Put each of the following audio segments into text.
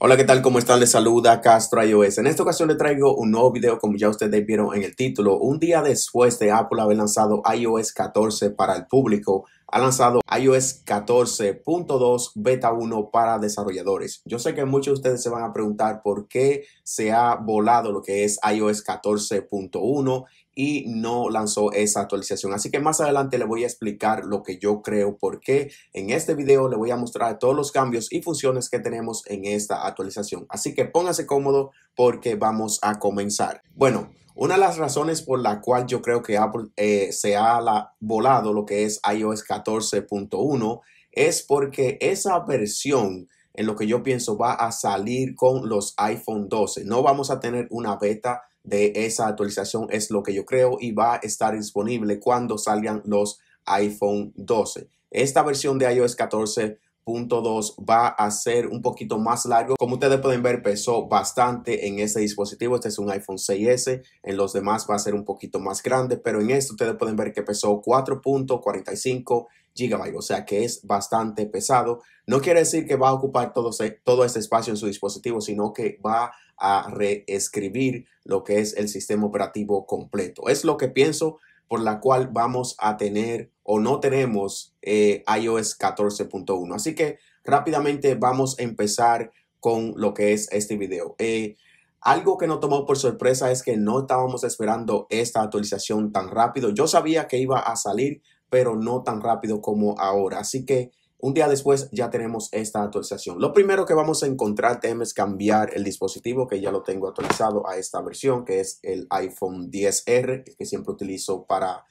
Hola, ¿qué tal? ¿Cómo están? Les saluda Castro iOS. En esta ocasión les traigo un nuevo video, como ya ustedes vieron en el título. Un día después de Apple haber lanzado iOS 14 para el público, ha lanzado iOS 14.2 beta 1 para desarrolladores. Yo sé que muchos de ustedes se van a preguntar por qué se ha volado lo que es iOS 14.1 y no lanzó esa actualización. Así que más adelante le voy a explicar lo que yo creo por qué. En este video le voy a mostrar todos los cambios y funciones que tenemos en esta actualización. Así que póngase cómodo porque vamos a comenzar. Bueno, una de las razones por la cual yo creo que Apple eh, se ha volado lo que es iOS 14.1 es porque esa versión en lo que yo pienso va a salir con los iPhone 12. No vamos a tener una beta de esa actualización, es lo que yo creo, y va a estar disponible cuando salgan los iPhone 12. Esta versión de iOS 14 2 va a ser un poquito más largo. Como ustedes pueden ver, pesó bastante en este dispositivo. Este es un iPhone 6S. En los demás va a ser un poquito más grande, pero en este ustedes pueden ver que pesó 4.45 GB, o sea que es bastante pesado. No quiere decir que va a ocupar todo, todo este espacio en su dispositivo, sino que va a reescribir lo que es el sistema operativo completo. Es lo que pienso por la cual vamos a tener o no tenemos eh, iOS 14.1. Así que rápidamente vamos a empezar con lo que es este video. Eh, algo que nos tomó por sorpresa es que no estábamos esperando esta actualización tan rápido. Yo sabía que iba a salir, pero no tan rápido como ahora. Así que un día después ya tenemos esta actualización. Lo primero que vamos a encontrar es cambiar el dispositivo que ya lo tengo actualizado a esta versión, que es el iPhone 10R, que siempre utilizo para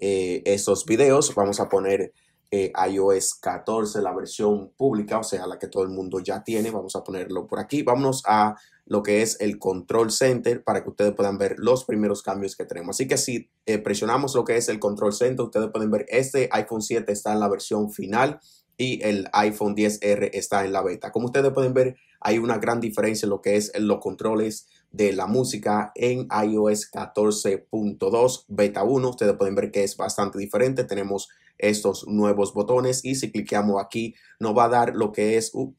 estos eh, esos videos. Vamos a poner eh, iOS 14, la versión pública, o sea, la que todo el mundo ya tiene. Vamos a ponerlo por aquí. vamos a lo que es el Control Center para que ustedes puedan ver los primeros cambios que tenemos. Así que si eh, presionamos lo que es el Control Center, ustedes pueden ver este iPhone 7 está en la versión final y el iPhone 10R está en la beta. Como ustedes pueden ver, hay una gran diferencia en lo que es los controles de la música en iOS 14.2 beta 1. Ustedes pueden ver que es bastante diferente. Tenemos estos nuevos botones y si cliqueamos aquí nos va a dar lo que es, uh,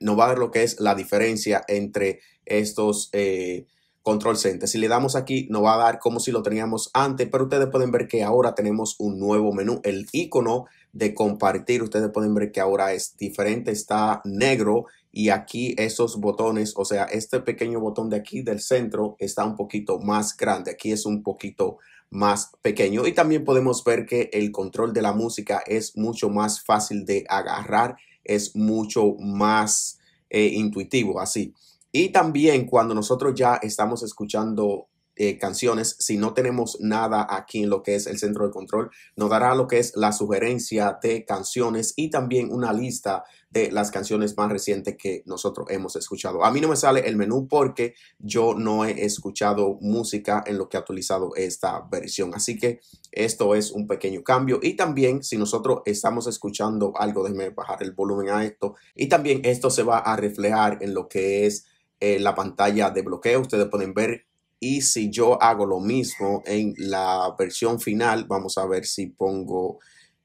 no va a dar lo que es la diferencia entre estos eh, control center. Si le damos aquí nos va a dar como si lo teníamos antes, pero ustedes pueden ver que ahora tenemos un nuevo menú. El icono de compartir. Ustedes pueden ver que ahora es diferente, está negro y aquí esos botones, o sea, este pequeño botón de aquí del centro está un poquito más grande. Aquí es un poquito más pequeño y también podemos ver que el control de la música es mucho más fácil de agarrar, es mucho más eh, intuitivo así. Y también cuando nosotros ya estamos escuchando eh, canciones, si no tenemos nada aquí en lo que es el centro de control, nos dará lo que es la sugerencia de canciones y también una lista de las canciones más recientes que nosotros hemos escuchado. A mí no me sale el menú porque yo no he escuchado música en lo que ha utilizado esta versión. Así que esto es un pequeño cambio. Y también si nosotros estamos escuchando algo, déjeme bajar el volumen a esto. Y también esto se va a reflejar en lo que es eh, la pantalla de bloqueo. Ustedes pueden ver y si yo hago lo mismo en la versión final, vamos a ver si pongo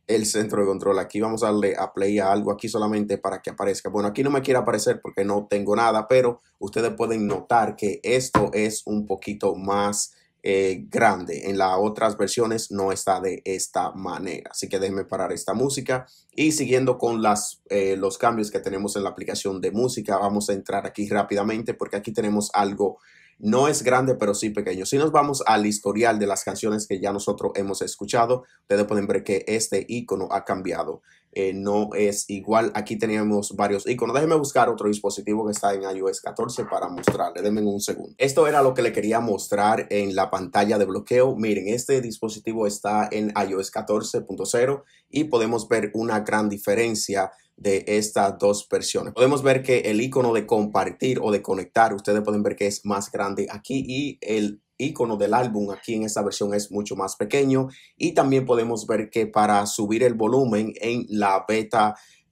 el centro de control. Aquí vamos a darle a play a algo aquí solamente para que aparezca. Bueno, aquí no me quiere aparecer porque no tengo nada, pero ustedes pueden notar que esto es un poquito más eh, grande. En las otras versiones no está de esta manera. Así que déjenme parar esta música. Y siguiendo con las, eh, los cambios que tenemos en la aplicación de música, vamos a entrar aquí rápidamente porque aquí tenemos algo no es grande, pero sí pequeño. Si nos vamos al historial de las canciones que ya nosotros hemos escuchado, ustedes pueden ver que este icono ha cambiado. Eh, no es igual. Aquí teníamos varios iconos. Déjenme buscar otro dispositivo que está en iOS 14 para mostrarle. Denme un segundo. Esto era lo que le quería mostrar en la pantalla de bloqueo. Miren, este dispositivo está en iOS 14.0 y podemos ver una gran diferencia de estas dos versiones. Podemos ver que el icono de compartir o de conectar, ustedes pueden ver que es más grande aquí y el icono del álbum aquí en esta versión es mucho más pequeño y también podemos ver que para subir el volumen en la beta 2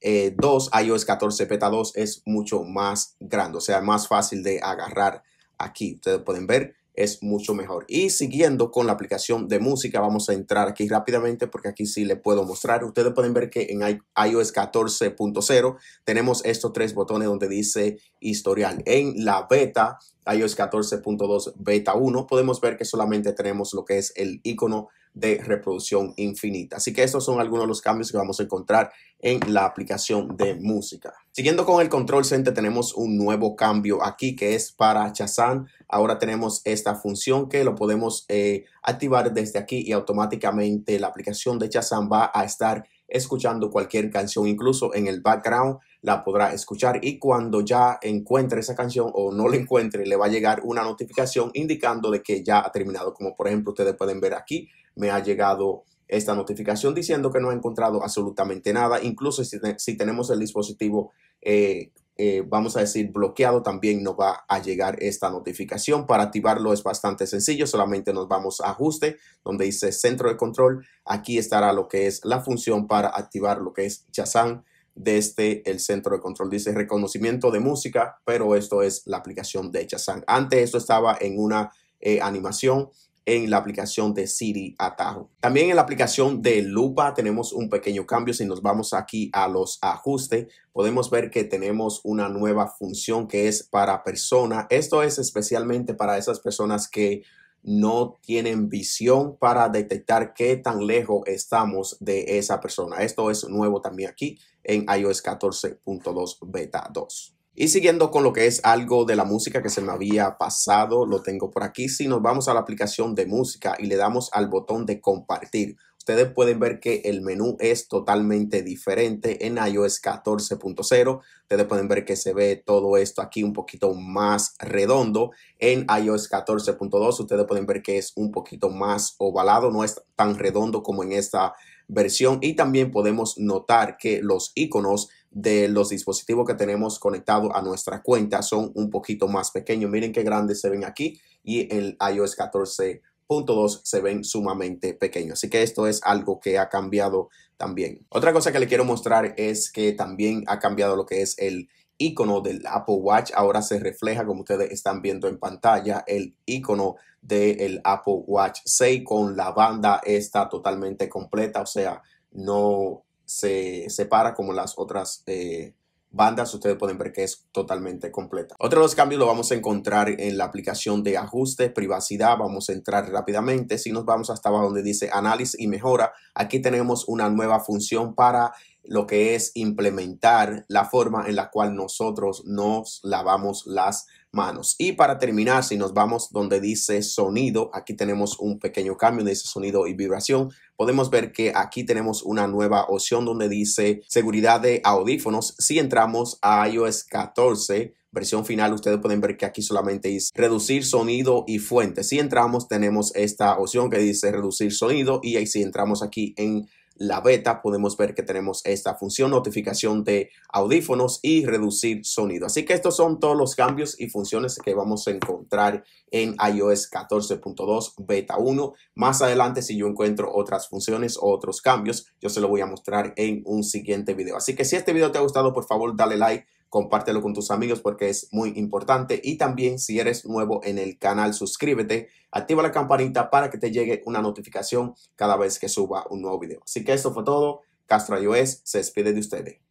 eh, iOS 14 beta 2 es mucho más grande, o sea, más fácil de agarrar aquí. Ustedes pueden ver es mucho mejor. Y siguiendo con la aplicación de música, vamos a entrar aquí rápidamente porque aquí sí le puedo mostrar. Ustedes pueden ver que en iOS 14.0 tenemos estos tres botones donde dice historial. En la beta, iOS 14.2 beta 1, podemos ver que solamente tenemos lo que es el icono de reproducción infinita. Así que estos son algunos de los cambios que vamos a encontrar en la aplicación de música. Siguiendo con el Control Center tenemos un nuevo cambio aquí que es para Shazam. Ahora tenemos esta función que lo podemos eh, activar desde aquí y automáticamente la aplicación de Shazam va a estar escuchando cualquier canción, incluso en el background la podrá escuchar y cuando ya encuentre esa canción o no la encuentre, le va a llegar una notificación indicando de que ya ha terminado, como por ejemplo ustedes pueden ver aquí, me ha llegado esta notificación diciendo que no ha encontrado absolutamente nada. Incluso si, tenemos el dispositivo, eh, eh, vamos a decir, bloqueado, también nos va a llegar esta notificación. Para activarlo es bastante sencillo, solamente nos vamos a ajuste, donde dice centro de control. Aquí estará lo que es la función para activar lo que es Shazam desde el centro de control. Dice reconocimiento de música, pero esto es la aplicación de Shazam. Antes esto estaba en una eh, animación en la aplicación de Siri Atajo. También en la aplicación de Lupa tenemos un pequeño cambio. Si nos vamos aquí a los ajustes, podemos ver que tenemos una nueva función que es para persona. Esto es especialmente para esas personas que no tienen visión para detectar qué tan lejos estamos de esa persona. Esto es nuevo también aquí en iOS 14.2 Beta 2. Y siguiendo con lo que es algo de la música que se me había pasado, lo tengo por aquí. Si nos vamos a la aplicación de música y le damos al botón de compartir, ustedes pueden ver que el menú es totalmente diferente en iOS 14.0. Ustedes pueden ver que se ve todo esto aquí un poquito más redondo. En iOS 14.2 ustedes pueden ver que es un poquito más ovalado, no es tan redondo como en esta versión y también podemos notar que los iconos de los dispositivos que tenemos conectados a nuestra cuenta son un poquito más pequeños. Miren qué grandes se ven aquí y el iOS 14.2 se ven sumamente pequeños. Así que esto es algo que ha cambiado también. Otra cosa que le quiero mostrar es que también ha cambiado lo que es el icono del Apple Watch. Ahora se refleja, como ustedes están viendo en pantalla, el icono del Apple Watch 6 con la banda está totalmente completa, o sea, no se separa como las otras eh, bandas. Ustedes pueden ver que es totalmente completa. Otro de los cambios lo vamos a encontrar en la aplicación de ajuste privacidad. Vamos a entrar rápidamente. Si nos vamos hasta abajo donde dice análisis y mejora, aquí tenemos una nueva función para lo que es implementar la forma en la cual nosotros nos lavamos las manos. Y para terminar, si nos vamos donde dice sonido, aquí tenemos un pequeño cambio donde dice sonido y vibración. Podemos ver que aquí tenemos una nueva opción donde dice seguridad de audífonos. Si entramos a iOS 14, versión final, ustedes pueden ver que aquí solamente dice reducir sonido y fuente. Si entramos, tenemos esta opción que dice reducir sonido y ahí si entramos aquí en la beta, podemos ver que tenemos esta función notificación de audífonos y reducir sonido. Así que estos son todos los cambios y funciones que vamos a encontrar en iOS 14.2 beta 1. Más adelante, si yo encuentro otras funciones o otros cambios, yo se lo voy a mostrar en un siguiente video. Así que si este video te ha gustado, por favor, dale like compártelo con tus amigos porque es muy importante. Y también si eres nuevo en el canal, suscríbete, activa la campanita para que te llegue una notificación cada vez que suba un nuevo video. Así que esto fue todo. Castro iOS se despide de ustedes.